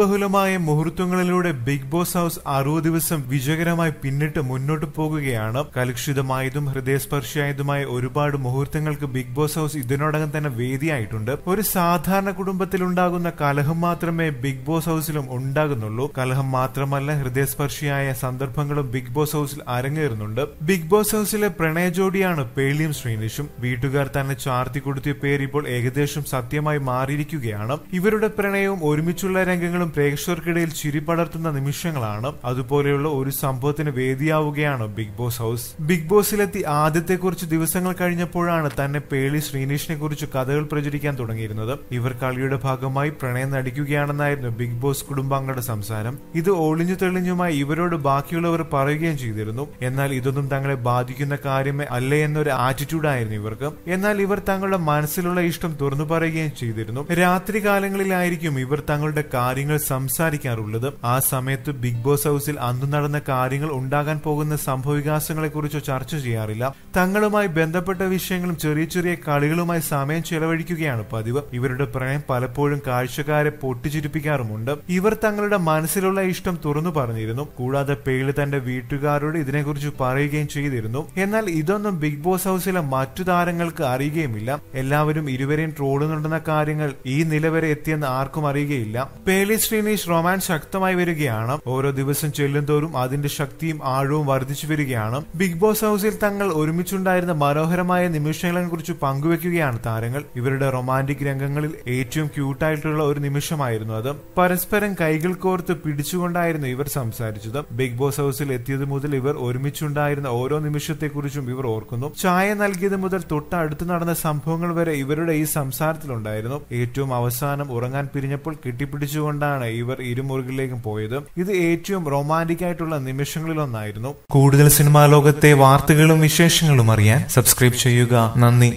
ബഹുലമായ മുഹൂർത്തങ്ങളിലൂടെ Bigg Boss house അറുപത് ദിവസം വിജയകരമായി പിന്നിട്ട് മുന്നോട്ട് പോകുകയാണ് കലുഷിതമായതും ഹൃദയസ്പർശിയായതുമായ ഒരുപാട് മുഹൂർത്തങ്ങൾക്ക് ബിഗ് ബോസ് ഹൗസ് ഇതിനോടകം തന്നെ വേദിയായിട്ടുണ്ട് ഒരു സാധാരണ കുടുംബത്തിലുണ്ടാകുന്ന കലഹം മാത്രമേ ബിഗ് ബോസ് ഹൗസിലും ഉണ്ടാകുന്നുള്ളൂ കലഹം മാത്രമല്ല ഹൃദയസ്പർശിയായ സന്ദർഭങ്ങളും ബിഗ് ബോസ് ഹൗസിൽ അരങ്ങേറുന്നുണ്ട് ബിഗ് ബോസ് ഹൗസിലെ പ്രണയ ജോഡിയാണ് പേളിയും ശ്രീനിഷും വീട്ടുകാർ തന്നെ ചാർത്തി കൊടുത്തിയ പേര് ഇപ്പോൾ ഏകദേശം സത്യമായി മാറിയിരിക്കുകയാണ് ഇവരുടെ പ്രണയവും ഒരുമിച്ച് ആവേശമുള്ള രംഗങ്ങളും പ്രേക്ഷകർക്കിടയിൽ ചിരിപടർത്തുന്ന പടർത്തുന്ന നിമിഷങ്ങളാണ് അതുപോലെയുള്ള ഒരു സംഭവത്തിന് വേദിയാവുകയാണ് ബിഗ് ബോസ് ഹൗസ് ബിഗ് ബോസിലെത്തി ആദ്യത്തെ കുറച്ച് ദിവസങ്ങൾ കഴിഞ്ഞപ്പോഴാണ് തന്നെ പേളി ശ്രീനേഷിനെ കുറിച്ച് കഥകൾ പ്രചരിക്കാൻ തുടങ്ങിയിരുന്നത് ഇവർ കളിയുടെ ഭാഗമായി പ്രണയം നടിക്കുകയാണെന്നായിരുന്നു ബിഗ് ബോസ് കുടുംബാംഗങ്ങളുടെ സംസാരം ഇത് ഒളിഞ്ഞു തെളിഞ്ഞുമായി ഇവരോട് ബാക്കിയുള്ളവർ പറയുകയും ചെയ്തിരുന്നു എന്നാൽ ഇതൊന്നും തങ്ങളെ ബാധിക്കുന്ന കാര്യമേ അല്ലേ എന്നൊരു ആറ്റിറ്റ്യൂഡായിരുന്നു ഇവർക്ക് എന്നാൽ ഇവർ തങ്ങളുടെ മനസ്സിലുള്ള ഇഷ്ടം തുറന്നു പറയുകയും ചെയ്തിരുന്നു രാത്രി കാലങ്ങളിലായിരിക്കും ഇവർ തങ്ങളുടെ അവരുടെ കാര്യങ്ങൾ സംസാരിക്കാറുള്ളത് ആ സമയത്ത് ബിഗ് ബോസ് ഹൗസിൽ അന്ന് നടന്ന കാര്യങ്ങൾ ഉണ്ടാകാൻ പോകുന്ന കുറിച്ചോ ചർച്ച ചെയ്യാറില്ല തങ്ങളുമായി ബന്ധപ്പെട്ട വിഷയങ്ങളും ചെറിയ ചെറിയ കളികളുമായി സമയം ചെലവഴിക്കുകയാണ് പതിവ് ഇവരുടെ പ്രണയം പലപ്പോഴും കാഴ്ചക്കാരെ പൊട്ടിച്ചിരിപ്പിക്കാറുമുണ്ട് ഇവർ തങ്ങളുടെ മനസ്സിലുള്ള ഇഷ്ടം തുറന്നു പറഞ്ഞിരുന്നു കൂടാതെ പേള് തന്റെ വീട്ടുകാരോട് ഇതിനെക്കുറിച്ച് പറയുകയും ചെയ്തിരുന്നു എന്നാൽ ഇതൊന്നും ബിഗ് ബോസ് ഹൗസിലെ മറ്റു താരങ്ങൾക്ക് അറിയുകയുമില്ല എല്ലാവരും ഇരുവരെയും ട്രോളുന്നുണ്ടെന്ന കാര്യങ്ങൾ ഈ നില വരെ എത്തിയെന്ന് ആർക്കും അറിയുകയില്ല കഴിഞ്ഞില്ല പേലി ശ്രീനീഷ് റൊമാൻസ് ശക്തമായി വരികയാണ് ഓരോ ദിവസം ചെല്ലുന്തോറും അതിന്റെ ശക്തിയും ആഴവും വർദ്ധിച്ചു വരികയാണ് ബിഗ് ബോസ് ഹൗസിൽ തങ്ങൾ ഒരുമിച്ചുണ്ടായിരുന്ന മനോഹരമായ നിമിഷങ്ങളെ കുറിച്ച് പങ്കുവെക്കുകയാണ് താരങ്ങൾ ഇവരുടെ റൊമാന്റിക് രംഗങ്ങളിൽ ഏറ്റവും ക്യൂട്ടായിട്ടുള്ള ഒരു നിമിഷമായിരുന്നു അത് പരസ്പരം കൈകൾ കോർത്ത് പിടിച്ചുകൊണ്ടായിരുന്നു ഇവർ സംസാരിച്ചത് ബിഗ് ബോസ് ഹൗസിൽ എത്തിയത് മുതൽ ഇവർ ഒരുമിച്ചുണ്ടായിരുന്ന ഓരോ നിമിഷത്തെക്കുറിച്ചും ഇവർ ഓർക്കുന്നു ചായ നൽകിയത് മുതൽ തൊട്ടടുത്ത് നടന്ന സംഭവങ്ങൾ വരെ ഇവരുടെ ഈ സംസാരത്തിലുണ്ടായിരുന്നു ഏറ്റവും അവസാനം ഉറങ്ങാൻ പിരിഞ്ഞപ്പോൾ കിട്ടി കെട്ടിപ്പിടിച്ചുകൊണ്ടാണ് ഇവർ ഇരുമുറികളിലേക്കും പോയത് ഇത് ഏറ്റവും റൊമാൻറ്റിക് ആയിട്ടുള്ള നിമിഷങ്ങളിലൊന്നായിരുന്നു കൂടുതൽ സിനിമാ ലോകത്തെ വാർത്തകളും വിശേഷങ്ങളും അറിയാൻ സബ്സ്ക്രൈബ് ചെയ്യുക നന്ദി